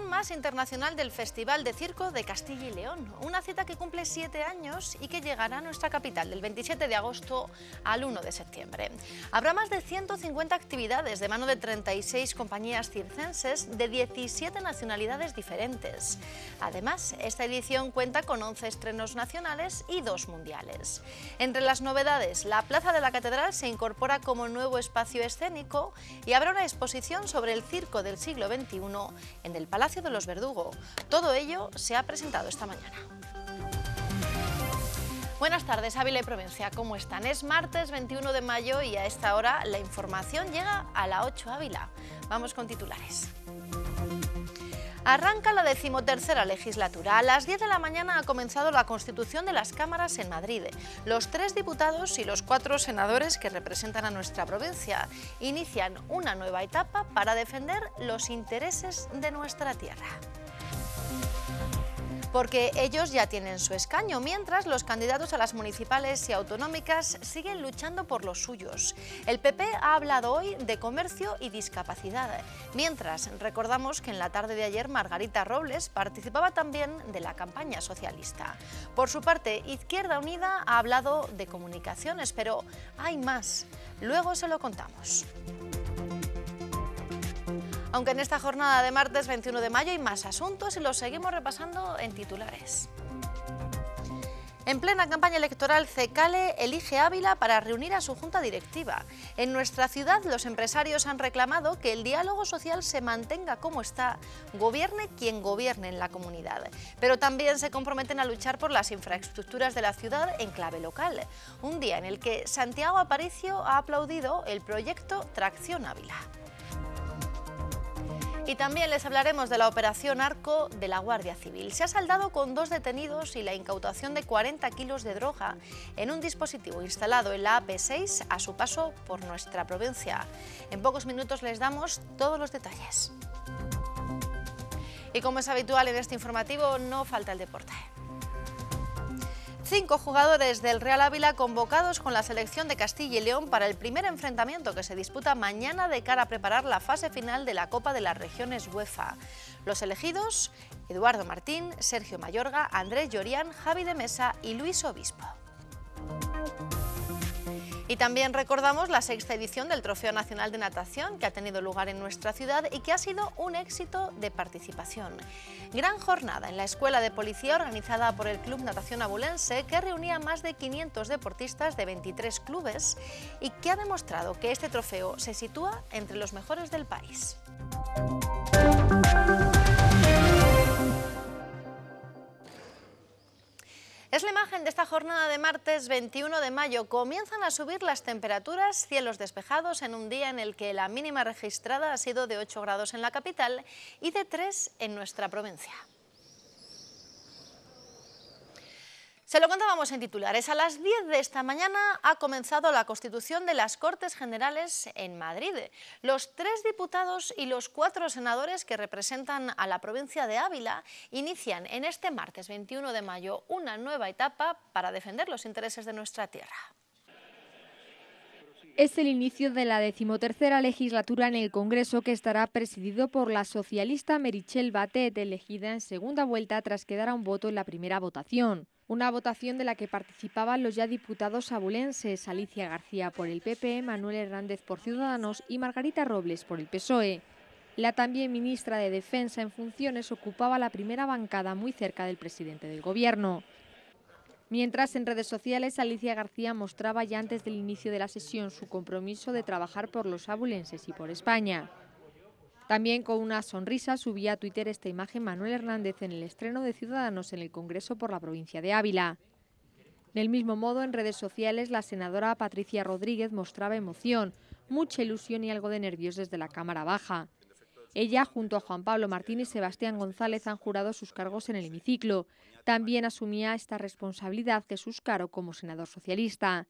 más internacional del Festival de Circo de Castilla y León, una cita que cumple siete años y que llegará a nuestra capital del 27 de agosto al 1 de septiembre. Habrá más de 150 actividades de mano de 36 compañías circenses de 17 nacionalidades diferentes. Además, esta edición cuenta con 11 estrenos nacionales y dos mundiales. Entre las novedades, la Plaza de la Catedral se incorpora como nuevo espacio escénico y habrá una exposición sobre el circo del siglo XXI en el Palacio de los Verdugo. Todo ello se ha presentado esta mañana. Buenas tardes, Ávila y Provincia, ¿cómo están? Es martes 21 de mayo y a esta hora la información llega a la 8 Ávila. Vamos con titulares. Arranca la decimotercera legislatura. A las 10 de la mañana ha comenzado la constitución de las cámaras en Madrid. Los tres diputados y los cuatro senadores que representan a nuestra provincia inician una nueva etapa para defender los intereses de nuestra tierra porque ellos ya tienen su escaño, mientras los candidatos a las municipales y autonómicas siguen luchando por los suyos. El PP ha hablado hoy de comercio y discapacidad, mientras recordamos que en la tarde de ayer Margarita Robles participaba también de la campaña socialista. Por su parte, Izquierda Unida ha hablado de comunicaciones, pero hay más. Luego se lo contamos aunque en esta jornada de martes 21 de mayo hay más asuntos y los seguimos repasando en titulares. En plena campaña electoral, Cecale elige Ávila para reunir a su junta directiva. En nuestra ciudad, los empresarios han reclamado que el diálogo social se mantenga como está, gobierne quien gobierne en la comunidad. Pero también se comprometen a luchar por las infraestructuras de la ciudad en clave local. Un día en el que Santiago Aparicio ha aplaudido el proyecto Tracción Ávila. Y también les hablaremos de la operación Arco de la Guardia Civil. Se ha saldado con dos detenidos y la incautación de 40 kilos de droga en un dispositivo instalado en la AP6 a su paso por nuestra provincia. En pocos minutos les damos todos los detalles. Y como es habitual en este informativo, no falta el deporte. Cinco jugadores del Real Ávila convocados con la selección de Castilla y León para el primer enfrentamiento que se disputa mañana de cara a preparar la fase final de la Copa de las Regiones UEFA. Los elegidos, Eduardo Martín, Sergio Mayorga, Andrés Llorian, Javi de Mesa y Luis Obispo. Y también recordamos la sexta edición del Trofeo Nacional de Natación que ha tenido lugar en nuestra ciudad y que ha sido un éxito de participación. Gran jornada en la Escuela de Policía organizada por el Club Natación Abulense que reunía más de 500 deportistas de 23 clubes y que ha demostrado que este trofeo se sitúa entre los mejores del país. Es la imagen de esta jornada de martes 21 de mayo. Comienzan a subir las temperaturas, cielos despejados en un día en el que la mínima registrada ha sido de 8 grados en la capital y de 3 en nuestra provincia. Se lo contábamos en titulares. A las 10 de esta mañana ha comenzado la constitución de las Cortes Generales en Madrid. Los tres diputados y los cuatro senadores que representan a la provincia de Ávila inician en este martes 21 de mayo una nueva etapa para defender los intereses de nuestra tierra. Es el inicio de la decimotercera legislatura en el Congreso que estará presidido por la socialista Merichel Batet, elegida en segunda vuelta tras quedar a un voto en la primera votación. Una votación de la que participaban los ya diputados abulenses Alicia García por el PP, Manuel Hernández por Ciudadanos y Margarita Robles por el PSOE. La también ministra de Defensa en funciones ocupaba la primera bancada muy cerca del presidente del Gobierno. Mientras en redes sociales Alicia García mostraba ya antes del inicio de la sesión su compromiso de trabajar por los abulenses y por España. También con una sonrisa subía a Twitter esta imagen Manuel Hernández en el estreno de Ciudadanos en el Congreso por la provincia de Ávila. Del mismo modo, en redes sociales, la senadora Patricia Rodríguez mostraba emoción, mucha ilusión y algo de nervios desde la Cámara Baja. Ella, junto a Juan Pablo Martín y Sebastián González, han jurado sus cargos en el hemiciclo. También asumía esta responsabilidad Jesús Caro como senador socialista.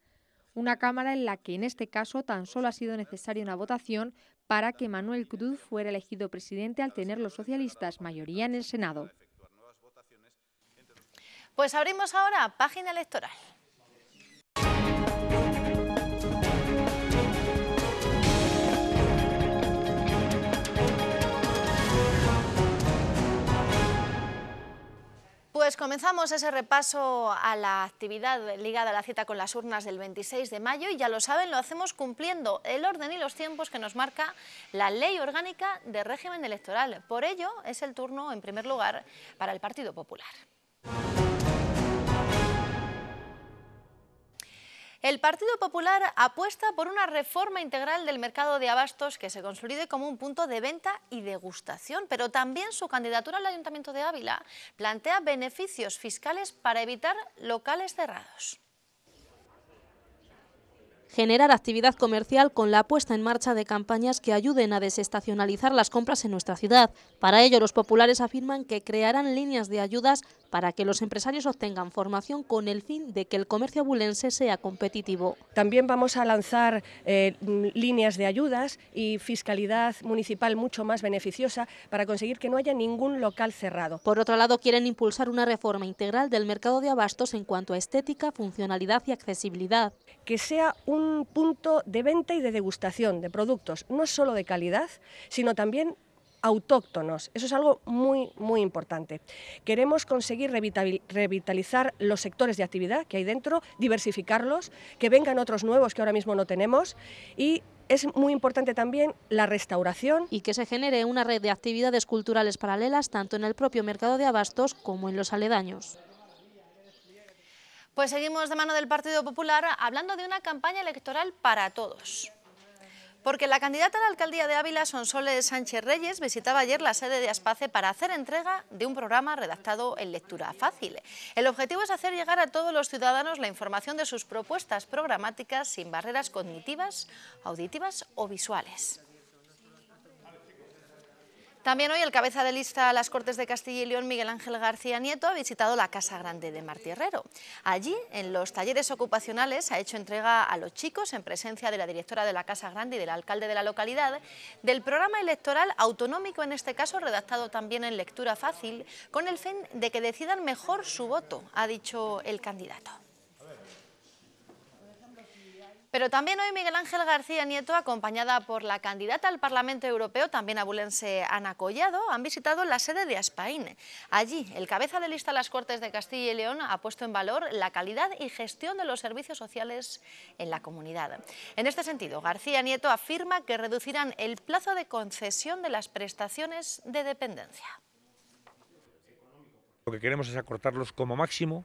Una Cámara en la que en este caso tan solo ha sido necesaria una votación para que Manuel Cruz fuera elegido presidente al tener los socialistas mayoría en el Senado. Pues abrimos ahora página electoral. Pues comenzamos ese repaso a la actividad ligada a la cita con las urnas del 26 de mayo y ya lo saben, lo hacemos cumpliendo el orden y los tiempos que nos marca la Ley Orgánica de Régimen Electoral. Por ello, es el turno, en primer lugar, para el Partido Popular. El Partido Popular apuesta por una reforma integral del mercado de abastos que se consolide como un punto de venta y degustación, pero también su candidatura al Ayuntamiento de Ávila plantea beneficios fiscales para evitar locales cerrados generar actividad comercial con la puesta en marcha de campañas que ayuden a desestacionalizar las compras en nuestra ciudad. Para ello, los populares afirman que crearán líneas de ayudas para que los empresarios obtengan formación con el fin de que el comercio abulense sea competitivo. También vamos a lanzar eh, líneas de ayudas y fiscalidad municipal mucho más beneficiosa para conseguir que no haya ningún local cerrado. Por otro lado, quieren impulsar una reforma integral del mercado de abastos en cuanto a estética, funcionalidad y accesibilidad. Que sea un un punto de venta y de degustación de productos, no solo de calidad, sino también autóctonos. Eso es algo muy, muy importante. Queremos conseguir revitalizar los sectores de actividad que hay dentro, diversificarlos, que vengan otros nuevos que ahora mismo no tenemos y es muy importante también la restauración. Y que se genere una red de actividades culturales paralelas tanto en el propio mercado de abastos como en los aledaños. Pues seguimos de mano del Partido Popular hablando de una campaña electoral para todos. Porque la candidata a la alcaldía de Ávila, Sonsoles Sánchez Reyes, visitaba ayer la sede de Aspace para hacer entrega de un programa redactado en lectura fácil. El objetivo es hacer llegar a todos los ciudadanos la información de sus propuestas programáticas sin barreras cognitivas, auditivas o visuales. También hoy el cabeza de lista a las Cortes de Castilla y León, Miguel Ángel García Nieto, ha visitado la Casa Grande de Martí Herrero. Allí, en los talleres ocupacionales, ha hecho entrega a los chicos, en presencia de la directora de la Casa Grande y del alcalde de la localidad, del programa electoral autonómico, en este caso redactado también en lectura fácil, con el fin de que decidan mejor su voto, ha dicho el candidato. Pero también hoy Miguel Ángel García Nieto, acompañada por la candidata al Parlamento Europeo, también abulense Ana Collado, han visitado la sede de Aspaín. Allí, el cabeza de lista de las Cortes de Castilla y León ha puesto en valor la calidad y gestión de los servicios sociales en la comunidad. En este sentido, García Nieto afirma que reducirán el plazo de concesión de las prestaciones de dependencia. Lo que queremos es acortarlos como máximo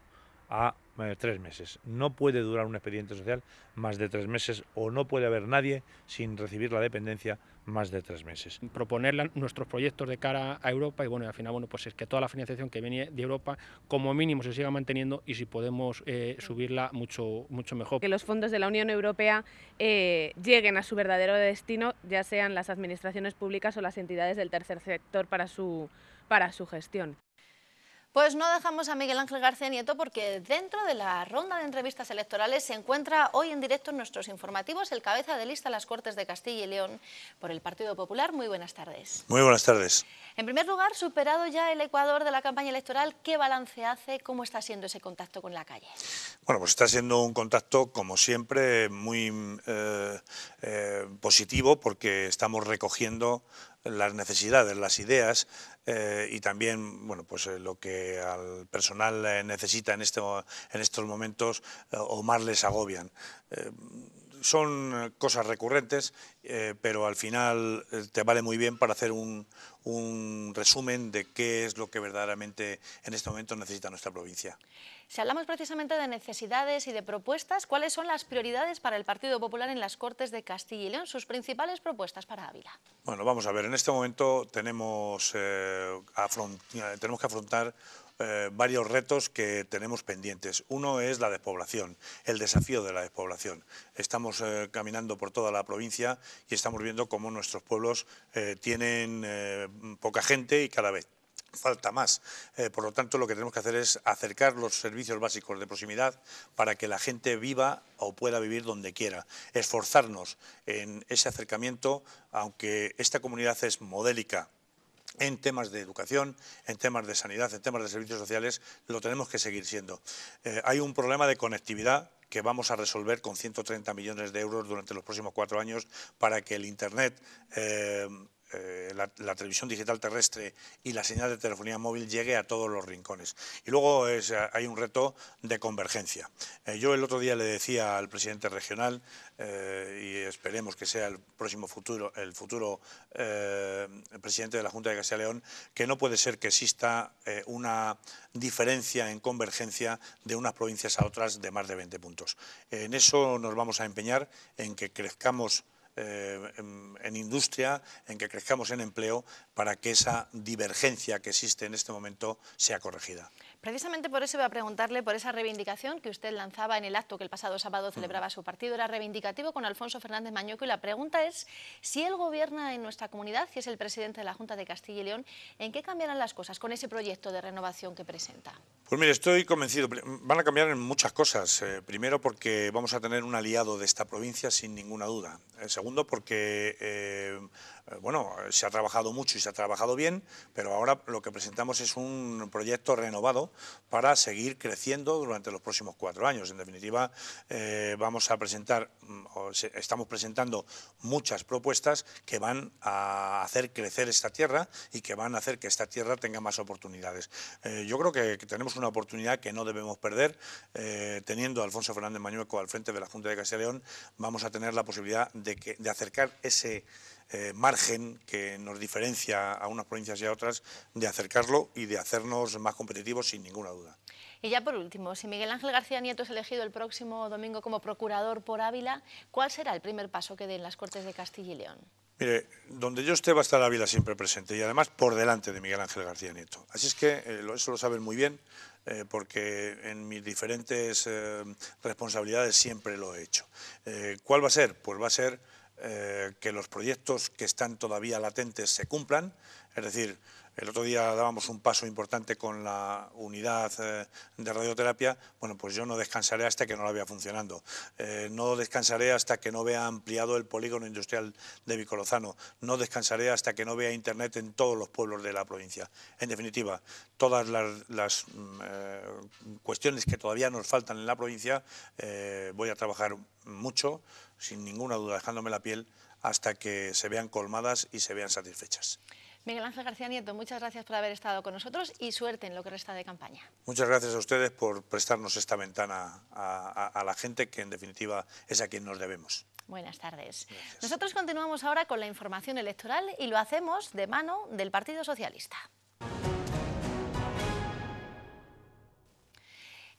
a tres meses. No puede durar un expediente social más de tres meses o no puede haber nadie sin recibir la dependencia más de tres meses. Proponer nuestros proyectos de cara a Europa y bueno, al final, bueno, pues es que toda la financiación que viene de Europa como mínimo se siga manteniendo y si podemos eh, subirla mucho, mucho mejor. Que los fondos de la Unión Europea eh, lleguen a su verdadero destino, ya sean las administraciones públicas o las entidades del tercer sector para su, para su gestión. Pues no dejamos a Miguel Ángel García Nieto porque dentro de la ronda de entrevistas electorales se encuentra hoy en directo en nuestros informativos el cabeza de lista de las Cortes de Castilla y León por el Partido Popular. Muy buenas tardes. Muy buenas tardes. En primer lugar, superado ya el Ecuador de la campaña electoral, ¿qué balance hace? ¿Cómo está siendo ese contacto con la calle? Bueno, pues está siendo un contacto, como siempre, muy eh, eh, positivo porque estamos recogiendo las necesidades, las ideas eh, y también bueno, pues, eh, lo que al personal eh, necesita en, este en estos momentos o más les agobian son eh, cosas recurrentes, eh, pero al final eh, te vale muy bien para hacer un, resumen de qué es lo que verdaderamente en este momento necesita nuestra provincia. Si hablamos precisamente de necesidades y de propuestas, ¿cuáles son las prioridades para el Partido Popular en las Cortes de Castilla y León? Sus principales propuestas para Ávila. Bueno, vamos a ver, en este momento tenemos, tenemos que afrontar eh, varios retos que tenemos pendientes. Uno es la despoblación, el desafío de la despoblación. Estamos eh, caminando por toda la provincia y estamos viendo cómo nuestros pueblos eh, tienen poca gente y cada vez falta más. por lo tanto, lo que tenemos que hacer es acercar los servicios básicos de proximidad para que la gente viva o pueda vivir donde quiera. Esforzarnos en ese acercamiento, aunque esta comunidad es modélica en temas de educación, en temas de sanidad, en temas de servicios sociales, lo tenemos que seguir siendo. Eh, hay un problema de conectividad que vamos a resolver con 130 millones de euros durante los próximos cuatro años para que el Internet eh, eh, la, televisión digital terrestre y la señal de telefonía móvil llegue a todos los rincones. Y luego hay un reto de convergencia. Eh, yo el otro día le decía al presidente regional, eh, y esperemos que sea el próximo futuro, el futuro presidente de la Junta de Castilla y León, que no puede ser que exista una diferencia en convergencia de unas provincias a otras de más de 20 puntos. En eso nos vamos a empeñar, en que crezcamos eh, en, industria, en que crezcamos en empleo, para que esa divergencia que existe en este momento sea corregida. Precisamente por eso voy a preguntarle por esa reivindicación que usted lanzaba en el acto que el pasado sábado celebraba su partido. Era reivindicativo con Alfonso Fernández Mañuco y la pregunta es si él gobierna en nuestra comunidad, si es el presidente de la Junta de Castilla y León, ¿en qué cambiarán las cosas con ese proyecto de renovación que presenta? Pues mire, estoy convencido. Van a cambiar en muchas cosas. Eh, primero porque vamos a tener un aliado de esta provincia sin ninguna duda. Eh, segundo porque, eh, bueno, se ha trabajado mucho y se ha trabajado bien, pero ahora lo que presentamos es un proyecto renovado para seguir creciendo durante los próximos cuatro años. En definitiva, eh, vamos a presentar, mm, estamos presentando muchas propuestas que van a hacer crecer esta tierra y que van a hacer que esta tierra tenga más oportunidades. Eh, yo creo que, tenemos una oportunidad que no debemos perder. Eh, teniendo a Alfonso Fernández Mañueco al frente de la Junta de Castilla León, vamos a tener la posibilidad de, de acercar ese eh, margen que nos diferencia a unas provincias y a otras de acercarlo y de hacernos más competitivos sin ninguna duda. Y ya por último, si Miguel Ángel García Nieto es elegido el próximo domingo como procurador por Ávila, ¿cuál será el primer paso que den las Cortes de Castilla y León? Mire, donde yo esté va a estar Ávila siempre presente y además por delante de Miguel Ángel García Nieto. Así es que eh, eso lo saben muy bien eh, porque en mis diferentes responsabilidades siempre lo he hecho. ¿Cuál va a ser? Pues va a ser eh, que los proyectos que están todavía latentes se cumplan, es decir, el otro día dábamos un paso importante con la unidad eh, de radioterapia. Bueno, pues yo no descansaré hasta que no la vea funcionando. Eh, no descansaré hasta que no vea ampliado el polígono industrial de Vicolozano. No descansaré hasta que no vea Internet en todos los pueblos de la provincia. En definitiva, todas las, mm, eh, cuestiones que todavía nos faltan en la provincia, voy a trabajar mucho, sin ninguna duda, dejándome la piel, hasta que se vean colmadas y se vean satisfechas. Miguel Ángel García Nieto, muchas gracias por haber estado con nosotros y suerte en lo que resta de campaña. Muchas gracias a ustedes por prestarnos esta ventana a, la gente que en definitiva es a quien nos debemos. Buenas tardes. Nosotros continuamos ahora con la información electoral y lo hacemos de mano del Partido Socialista.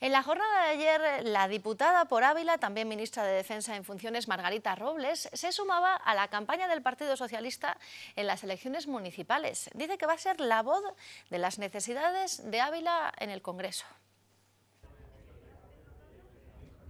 En la jornada de ayer, la diputada por Ávila, también ministra de Defensa en funciones, Margarita Robles, se sumaba a la campaña del Partido Socialista en las elecciones municipales. Dice que va a ser la voz de las necesidades de Ávila en el Congreso.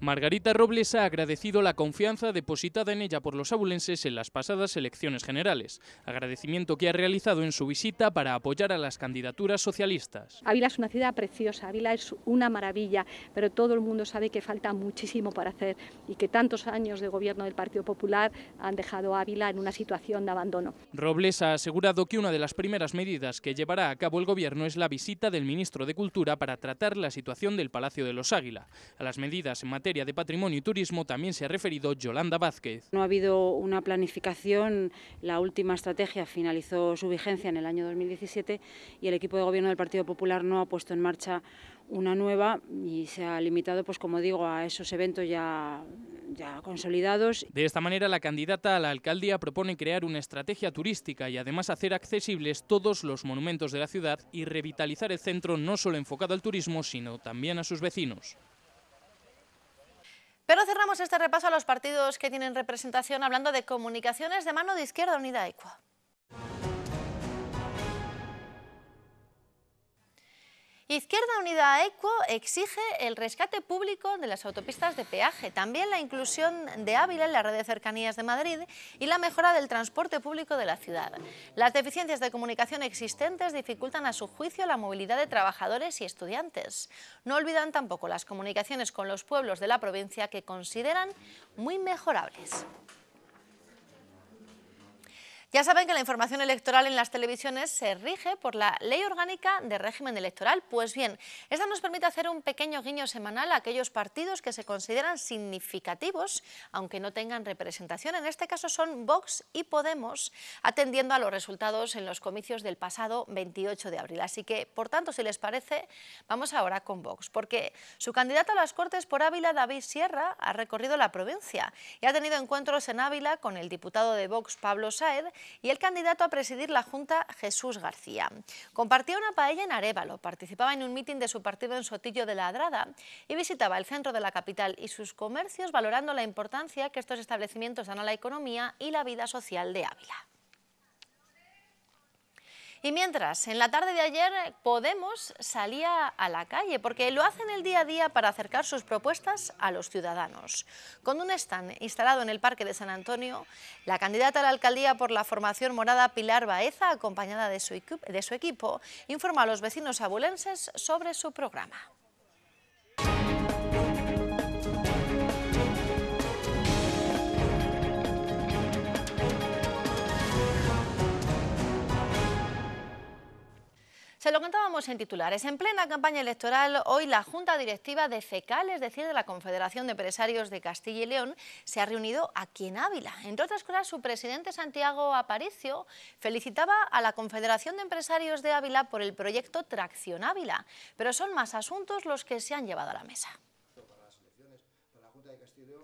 Margarita Robles ha agradecido la confianza depositada en ella por los abulenses en las pasadas elecciones generales, agradecimiento que ha realizado en su visita para apoyar a las candidaturas socialistas. Ávila es una ciudad preciosa, Ávila es una maravilla, pero todo el mundo sabe que falta muchísimo para hacer y que tantos años de gobierno del Partido Popular han dejado a Ávila en una situación de abandono. Robles ha asegurado que una de las primeras medidas que llevará a cabo el gobierno es la visita del ministro de Cultura para tratar la situación del Palacio de los Águila. A las medidas en materia de Patrimonio y Turismo también se ha referido Yolanda Vázquez. No ha habido una planificación, la última estrategia finalizó su vigencia en el año 2017 y el equipo de gobierno del Partido Popular no ha puesto en marcha una nueva y se ha limitado, pues como digo, a esos eventos ya, consolidados. De esta manera, la candidata a la alcaldía propone crear una estrategia turística y además hacer accesibles todos los monumentos de la ciudad y revitalizar el centro no solo enfocado al turismo, sino también a sus vecinos. Pero cerramos este repaso a los partidos que tienen representación hablando de comunicaciones de mano de Izquierda Unida Ecua. Izquierda Unida ECO exige el rescate público de las autopistas de peaje, también la inclusión de Ávila en la red de cercanías de Madrid y la mejora del transporte público de la ciudad. Las deficiencias de comunicación existentes dificultan a su juicio la movilidad de trabajadores y estudiantes. No olvidan tampoco las comunicaciones con los pueblos de la provincia que consideran muy mejorables. Ya saben que la información electoral en las televisiones se rige por la Ley Orgánica de Régimen Electoral. Pues bien, esta nos permite hacer un pequeño guiño semanal a aquellos partidos que se consideran significativos, aunque no tengan representación. En este caso son Vox y Podemos, atendiendo a los resultados en los comicios del pasado 28 de abril. Así que, por tanto, si les parece, vamos ahora con Vox, porque su candidato a las Cortes por Ávila, David Sierra, ha recorrido la provincia y ha tenido encuentros en Ávila con el diputado de Vox, Pablo Saed, y el candidato a presidir la Junta, Jesús García. Compartía una paella en Arévalo, participaba en un mitin de su partido en Sotillo de la Adrada y visitaba el centro de la capital y sus comercios valorando la importancia que estos establecimientos dan a la economía y la vida social de Ávila. Y mientras, en la tarde de ayer eh, Podemos salía a la calle porque lo hacen el día a día para acercar sus propuestas a los ciudadanos. Con un stand instalado en el Parque de San Antonio, la candidata a la alcaldía por la formación morada Pilar Baeza, acompañada de su, de su equipo, informa a los vecinos abulenses sobre su programa. Se lo contábamos en titulares. En plena campaña electoral, hoy la Junta Directiva de FECAL, es decir, de la Confederación de Empresarios de Castilla y León, se ha reunido aquí en Ávila. Entre otras cosas, su presidente Santiago Aparicio felicitaba a la Confederación de Empresarios de Ávila por el proyecto Tracción Ávila. Pero son más asuntos los que se han llevado a la mesa.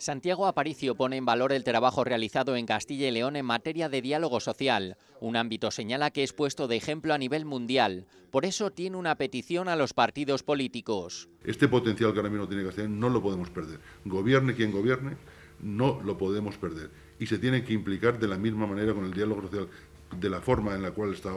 Santiago Aparicio pone en valor el trabajo realizado en Castilla y León en materia de diálogo social, un ámbito señala que es puesto de ejemplo a nivel mundial. Por eso tiene una petición a los partidos políticos. Este potencial que ahora mismo tiene Castilla no lo podemos perder. Gobierne quien gobierne, no lo podemos perder. Y se tiene que implicar de la misma manera con el diálogo social, de la forma en la cual está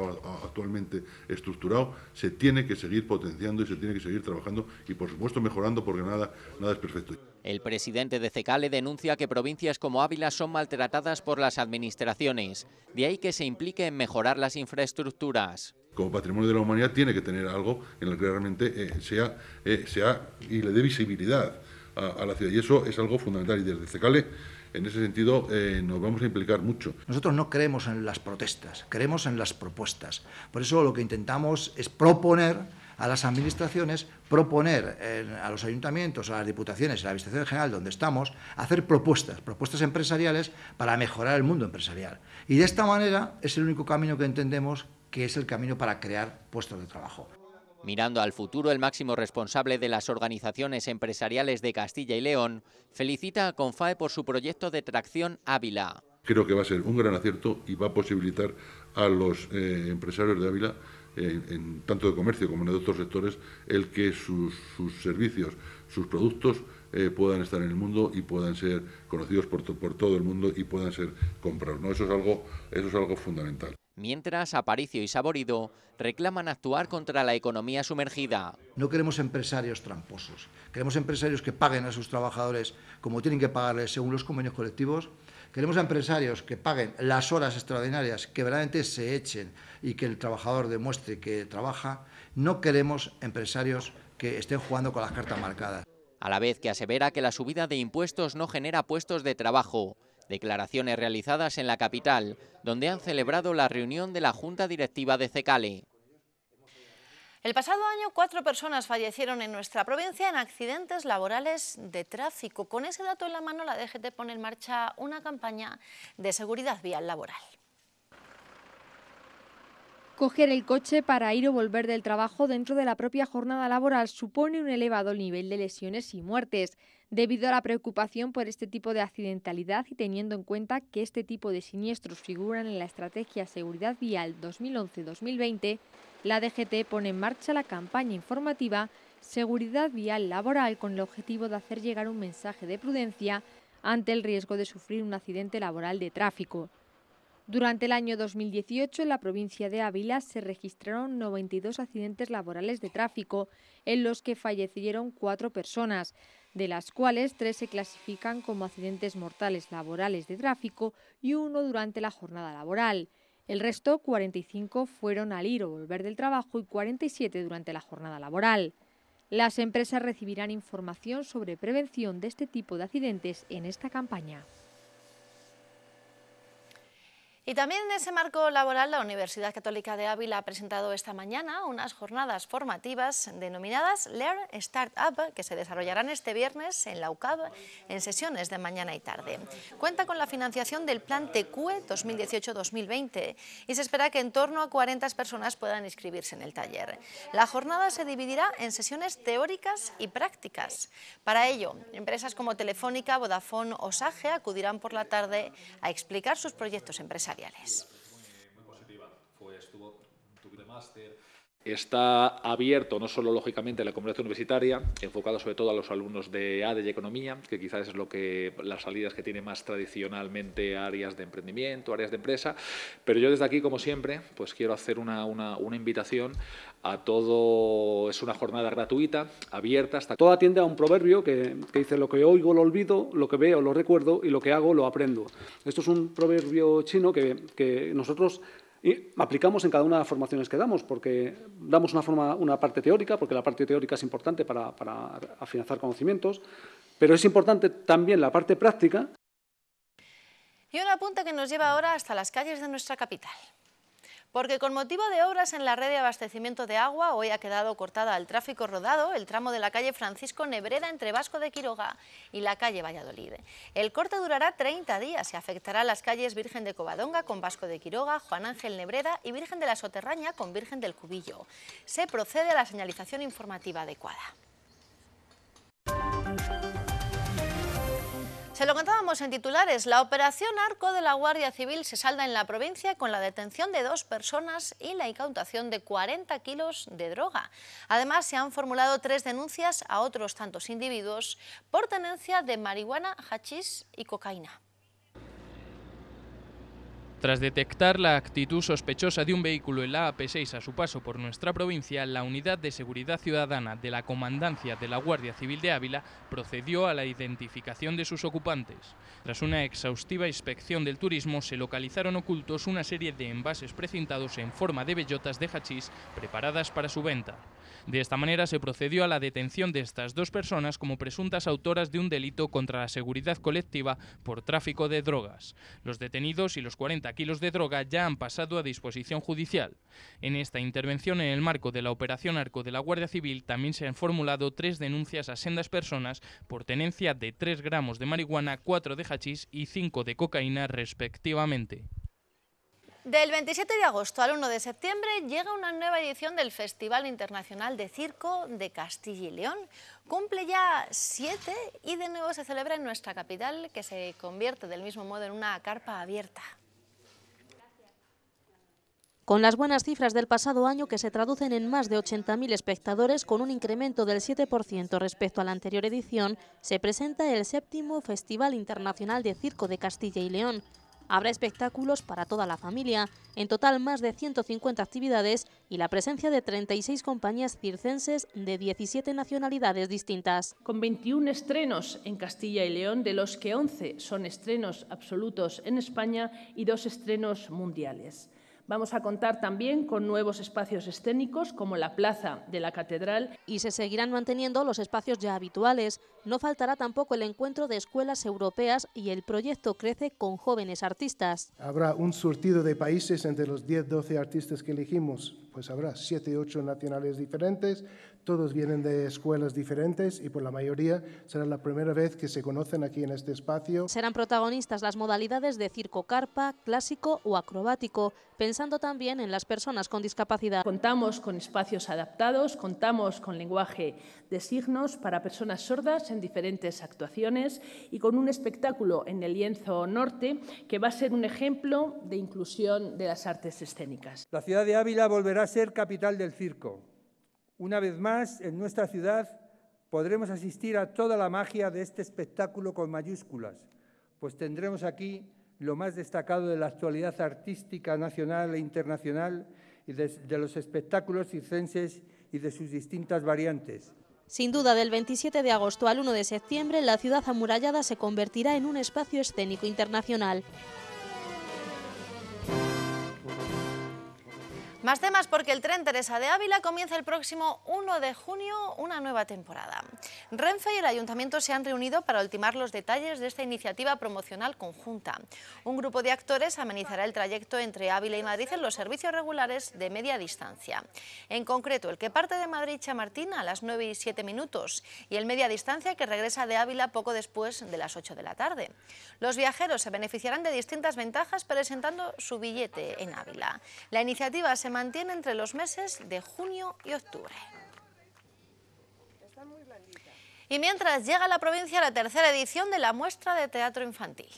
actualmente estructurado, se tiene que seguir potenciando y se tiene que seguir trabajando y, por supuesto, mejorando porque nada, nada es perfecto. El presidente de CECALE denuncia que provincias como Ávila son maltratadas por las administraciones, de ahí que se implique en mejorar las infraestructuras como patrimonio de la humanidad tiene que tener algo en el que realmente eh, sea, eh, sea y le dé visibilidad a, a, la ciudad. Y eso es algo fundamental. Y desde CECALE en ese sentido, eh, nos vamos a implicar mucho. Nosotros no creemos en las protestas, creemos en las propuestas. Por eso lo que intentamos es proponer a las administraciones proponer eh, a los ayuntamientos, a las diputaciones, a la Administración General donde estamos, hacer propuestas, propuestas empresariales para mejorar el mundo empresarial. Y de esta manera es el único camino que entendemos que es el camino para crear puestos de trabajo. Mirando al futuro, el máximo responsable de las organizaciones empresariales de Castilla y León felicita a CONFAE por su proyecto de tracción Ávila. Creo que va a ser un gran acierto y va a posibilitar a los eh, empresarios de Ávila, eh, en tanto de comercio como de otros sectores, el que sus, servicios, sus productos eh, puedan estar en el mundo y puedan ser conocidos por, por todo el mundo y puedan ser comprados. Eso, es algo, eso es algo fundamental mientras Aparicio y Saborido reclaman actuar contra la economía sumergida. No queremos empresarios tramposos, queremos empresarios que paguen a sus trabajadores como tienen que pagarles según los convenios colectivos, queremos empresarios que paguen las horas extraordinarias, que verdaderamente se echen y que el trabajador demuestre que trabaja, no queremos empresarios que estén jugando con las cartas marcadas. A la vez que asevera que la subida de impuestos no genera puestos de trabajo, Declaraciones realizadas en la capital, donde han celebrado la reunión de la Junta Directiva de Cecale. El pasado año, cuatro personas fallecieron en nuestra provincia en accidentes laborales de tráfico. Con ese dato en la mano, la DGT pone en marcha una campaña de seguridad vial laboral. Coger el coche para ir o volver del trabajo dentro de la propia jornada laboral supone un elevado nivel de lesiones y muertes. Debido a la preocupación por este tipo de accidentalidad y teniendo en cuenta que este tipo de siniestros figuran en la Estrategia Seguridad Vial 2011-2020, la DGT pone en marcha la campaña informativa Seguridad Vial Laboral con el objetivo de hacer llegar un mensaje de prudencia ante el riesgo de sufrir un accidente laboral de tráfico. Durante el año 2018, en la provincia de Ávila se registraron 92 accidentes laborales de tráfico, en los que fallecieron cuatro personas, de las cuales tres se clasifican como accidentes mortales laborales de tráfico y uno durante la jornada laboral. El resto, 45, fueron al ir o volver del trabajo y 47 durante la jornada laboral. Las empresas recibirán información sobre prevención de este tipo de accidentes en esta campaña. Y también en ese marco laboral, la Universidad Católica de Ávila ha presentado esta mañana unas jornadas formativas denominadas Learn Startup, que se desarrollarán este viernes en la UCAB en sesiones de mañana y tarde. Cuenta con la financiación del Plan e Tecue 2018-2020 y se espera que en torno a 40 personas puedan inscribirse en el taller. La jornada se dividirá en sesiones teóricas y prácticas. Para ello, empresas como Telefónica, Vodafone o Sage acudirán por la tarde a explicar sus proyectos empresariales empresariales. Muy, muy positiva. Fue, estuvo, tuve máster, Está abierto no solo lógicamente a la comunidad universitaria, enfocado sobre todo a los alumnos de ADE y Economía, que quizás es lo que las salidas que tiene más tradicionalmente áreas de emprendimiento, áreas de empresa, pero yo desde aquí, como siempre, pues quiero hacer una, invitación a todo, es una jornada gratuita, abierta. Hasta... Todo atiende a un proverbio que, dice lo que oigo lo olvido, lo que veo lo recuerdo y lo que hago lo aprendo. Esto es un proverbio chino que, que nosotros y aplicamos en cada una de las formaciones que damos, porque damos una, forma, una parte teórica, porque la parte teórica es importante para, para afianzar conocimientos, pero es importante también la parte práctica. Y una punta que nos lleva ahora hasta las calles de nuestra capital porque con motivo de obras en la red de abastecimiento de agua, hoy ha quedado cortada al tráfico rodado el tramo de la calle Francisco Nebreda entre Vasco de Quiroga y la calle Valladolid. El corte durará 30 días y afectará a las calles Virgen de Covadonga con Vasco de Quiroga, Juan Ángel Nebreda y Virgen de la Soterraña con Virgen del Cubillo. Se procede a la señalización informativa adecuada. Se lo contábamos en titulares, la operación Arco de la Guardia Civil se salda en la provincia con la detención de dos personas y la incautación de 40 kilos de droga. Además, se han formulado tres denuncias a otros tantos individuos por tenencia de marihuana, hachís y cocaína. Tras detectar la actitud sospechosa de un vehículo en la AP6 a su paso por nuestra provincia, la Unidad de Seguridad Ciudadana de la Comandancia de la Guardia Civil de Ávila procedió a la identificación de sus ocupantes. Tras una exhaustiva inspección del turismo, se localizaron ocultos una serie de envases precintados en forma de bellotas de hachís preparadas para su venta. De esta manera se procedió a la detención de estas dos personas como presuntas autoras de un delito contra la seguridad colectiva por tráfico de drogas. Los detenidos y los 40 kilos de droga ya han pasado a disposición judicial. En esta intervención, en el marco de la Operación Arco de la Guardia Civil, también se han formulado tres denuncias a sendas personas por tenencia de 3 gramos de marihuana, 4 de hachís y 5 de cocaína respectivamente. Del 27 de agosto al 1 de septiembre llega una nueva edición del Festival Internacional de Circo de Castilla y León. Cumple ya siete y de nuevo se celebra en nuestra capital, que se convierte del mismo modo en una carpa abierta. Con las buenas cifras del pasado año que se traducen en más de 80.000 espectadores con un incremento del 7% respecto a la anterior edición, se presenta el séptimo Festival Internacional de Circo de Castilla y León. Habrá espectáculos para toda la familia, en total más de 150 actividades y la presencia de 36 compañías circenses de 17 nacionalidades distintas. Con 21 estrenos en Castilla y León, de los que 11 son estrenos absolutos en España y dos estrenos mundiales. Vamos a contar también con nuevos espacios escénicos como la Plaza de la Catedral. Y se seguirán manteniendo los espacios ya habituales, no faltará tampoco el encuentro de escuelas europeas y el proyecto crece con jóvenes artistas. Habrá un surtido de países entre los 10-12 artistas que elegimos, pues habrá 7-8 nacionales diferentes, todos vienen de escuelas diferentes y por la mayoría será la primera vez que se conocen aquí en este espacio. Serán protagonistas las modalidades de circo carpa, clásico o acrobático, pensando también en las personas con discapacidad. Contamos con espacios adaptados, contamos con lenguaje de signos para personas sordas en diferentes actuaciones y con un espectáculo en el lienzo norte que va a ser un ejemplo de inclusión de las artes escénicas. La ciudad de Ávila volverá a ser capital del circo. Una vez más, en nuestra ciudad podremos asistir a toda la magia de este espectáculo con mayúsculas, pues tendremos aquí lo más destacado de la actualidad artística nacional e internacional y de, de los espectáculos circenses y de sus distintas variantes. Sin duda, del 27 de agosto al 1 de septiembre, la ciudad amurallada se convertirá en un espacio escénico internacional. Más temas porque el Tren Teresa de Ávila comienza el próximo 1 de junio una nueva temporada. Renfe y el Ayuntamiento se han reunido para ultimar los detalles de esta iniciativa promocional conjunta. Un grupo de actores amenizará el trayecto entre Ávila y Madrid en los servicios regulares de media distancia. En concreto, el que parte de Madrid Chamartín a las 9 y 7 minutos y el media distancia que regresa de Ávila poco después de las 8 de la tarde. Los viajeros se beneficiarán de distintas ventajas presentando su billete en Ávila. La iniciativa se mantiene entre los meses de junio y octubre. Y mientras llega a la provincia la tercera edición de la muestra de teatro infantil.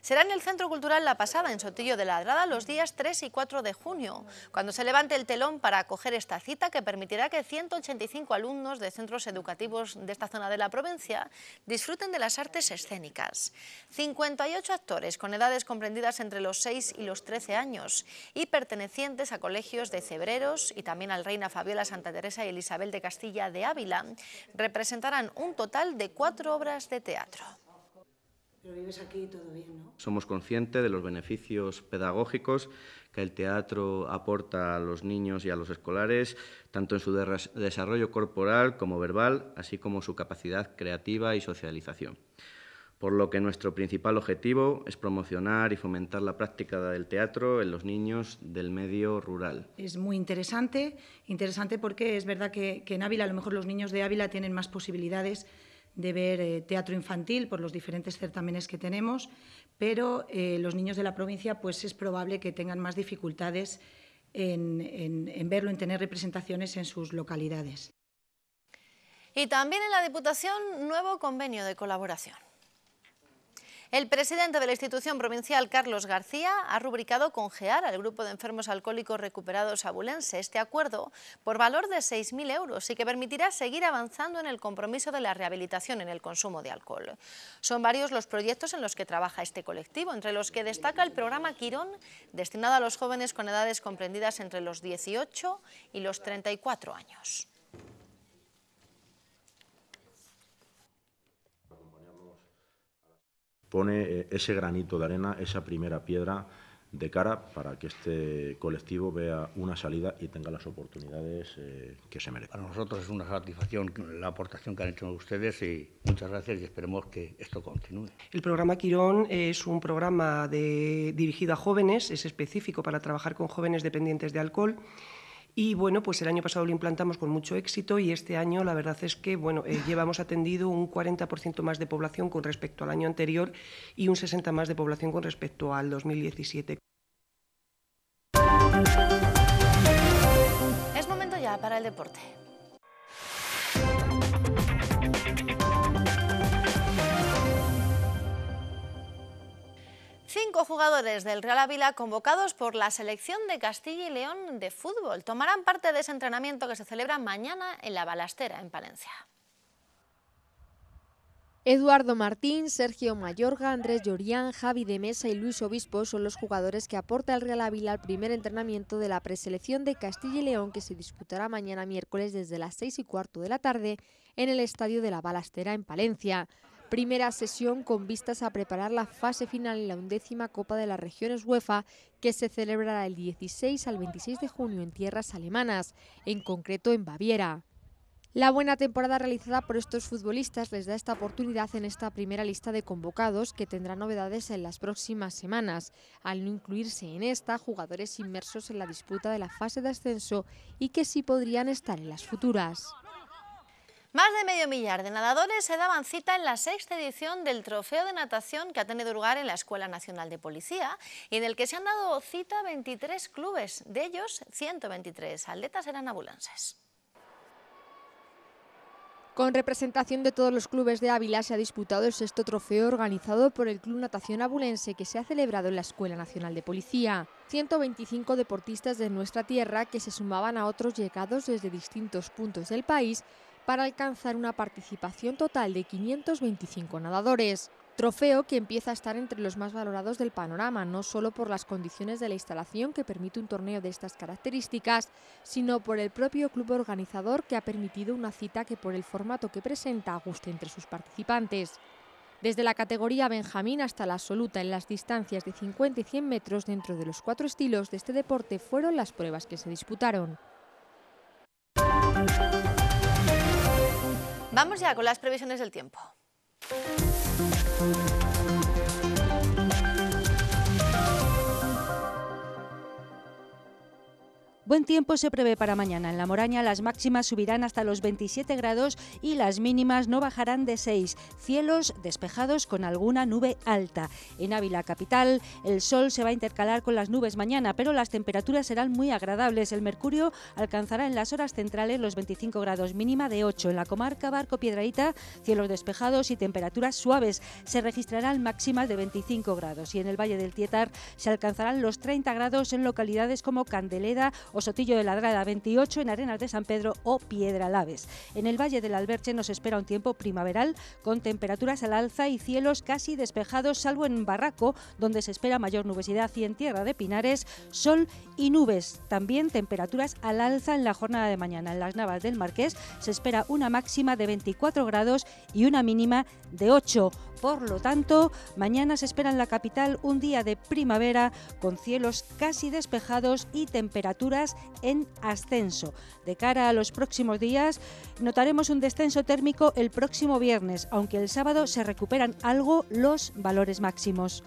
Será en el Centro Cultural La Pasada, en Sotillo de la Drada los días 3 y 4 de junio, cuando se levante el telón para acoger esta cita que permitirá que 185 alumnos de centros educativos de esta zona de la provincia disfruten de las artes escénicas. 58 actores con edades comprendidas entre los 6 y los 13 años y pertenecientes a colegios de Cebreros y también al Reina Fabiola Santa Teresa y Isabel de Castilla de Ávila representarán un total de cuatro obras de teatro. Pero vives aquí todo bien, ¿no? Somos conscientes de los beneficios pedagógicos que el teatro aporta a los niños y a los escolares, tanto en su desarrollo corporal como verbal, así como su capacidad creativa y socialización. Por lo que nuestro principal objetivo es promocionar y fomentar la práctica del teatro en los niños del medio rural. Es muy interesante, interesante porque es verdad que, que en Ávila a lo mejor los niños de Ávila tienen más posibilidades de ver eh, teatro infantil por los diferentes certámenes que tenemos, pero eh, los niños de la provincia pues es probable que tengan más dificultades en verlo, en tener representaciones en sus localidades. Y también en la Diputación, nuevo convenio de colaboración. El presidente de la institución provincial, Carlos García, ha rubricado congear al grupo de enfermos alcohólicos recuperados abulense este acuerdo por valor de 6.000 euros y que permitirá seguir avanzando en el compromiso de la rehabilitación en el consumo de alcohol. Son varios los proyectos en los que trabaja este colectivo, entre los que destaca el programa Quirón, destinado a los jóvenes con edades comprendidas entre los 18 y los 34 años. pone eh, ese granito de arena, esa primera piedra de cara para que este colectivo vea una salida y tenga las oportunidades eh, que se merece. Para nosotros es una satisfacción la aportación que han hecho ustedes y muchas gracias y esperemos que esto continúe. El programa Quirón es un programa dirigido a jóvenes, es específico para trabajar con jóvenes dependientes de alcohol y bueno, pues el año pasado lo implantamos con mucho éxito y este año la verdad es que bueno, eh, llevamos atendido un 40% más de población con respecto al año anterior y un 60% más de población con respecto al 2017. Es momento ya para el deporte. Cinco jugadores del Real Ávila convocados por la selección de Castilla y León de fútbol tomarán parte de ese entrenamiento que se celebra mañana en La Balastera, en Palencia. Eduardo Martín, Sergio Mayorga, Andrés Llorián, Javi de Mesa y Luis Obispo son los jugadores que aporta el Real Ávila al primer entrenamiento de la preselección de Castilla y León que se disputará mañana miércoles desde las seis y cuarto de la tarde en el Estadio de la Balastera en Palencia. Primera sesión con vistas a preparar la fase final en la undécima Copa de las Regiones UEFA que se celebrará el 16 al 26 de junio en tierras alemanas, en concreto en Baviera. La buena temporada realizada por estos futbolistas les da esta oportunidad en esta primera lista de convocados que tendrá novedades en las próximas semanas, al no incluirse en esta jugadores inmersos en la disputa de la fase de ascenso y que sí podrían estar en las futuras. Más de medio millar de nadadores se daban cita en la sexta edición del trofeo de natación que ha tenido lugar en la Escuela Nacional de Policía y en el que se han dado cita 23 clubes, de ellos 123 atletas eran abulenses. Con representación de todos los clubes de Ávila se ha disputado el sexto trofeo organizado por el Club Natación Abulense que se ha celebrado en la Escuela Nacional de Policía. 125 deportistas de nuestra tierra que se sumaban a otros llegados desde distintos puntos del país para alcanzar una participación total de 525 nadadores. Trofeo que empieza a estar entre los más valorados del panorama, no solo por las condiciones de la instalación que permite un torneo de estas características, sino por el propio club organizador que ha permitido una cita que por el formato que presenta guste entre sus participantes. Desde la categoría Benjamín hasta la absoluta en las distancias de 50 y 100 metros dentro de los cuatro estilos de este deporte fueron las pruebas que se disputaron. Vamos ya con las previsiones del tiempo. Buen tiempo se prevé para mañana. En la Moraña las máximas subirán hasta los 27 grados y las mínimas no bajarán de 6. Cielos despejados con alguna nube alta. En Ávila capital el sol se va a intercalar con las nubes mañana, pero las temperaturas serán muy agradables. El mercurio alcanzará en las horas centrales los 25 grados mínima de 8. En la comarca Barco Piedraíta, cielos despejados y temperaturas suaves. Se registrarán máximas de 25 grados y en el Valle del Tietar se alcanzarán los 30 grados en localidades como Candeleda o Sotillo de Ladrada 28 en Arenas de San Pedro o Laves. En el Valle del Alberche nos espera un tiempo primaveral con temperaturas al alza y cielos casi despejados salvo en Barraco donde se espera mayor nubesidad y en Tierra de Pinares sol y nubes. También temperaturas al alza en la jornada de mañana. En las Navas del Marqués se espera una máxima de 24 grados y una mínima de 8. Por lo tanto, mañana se espera en la capital un día de primavera con cielos casi despejados y temperaturas en ascenso. De cara a los próximos días, notaremos un descenso térmico el próximo viernes, aunque el sábado se recuperan algo los valores máximos.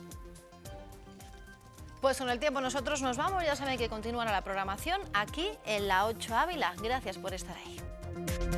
Pues con el tiempo nosotros nos vamos, ya saben que continúan a la programación aquí en la 8 Ávila. Gracias por estar ahí.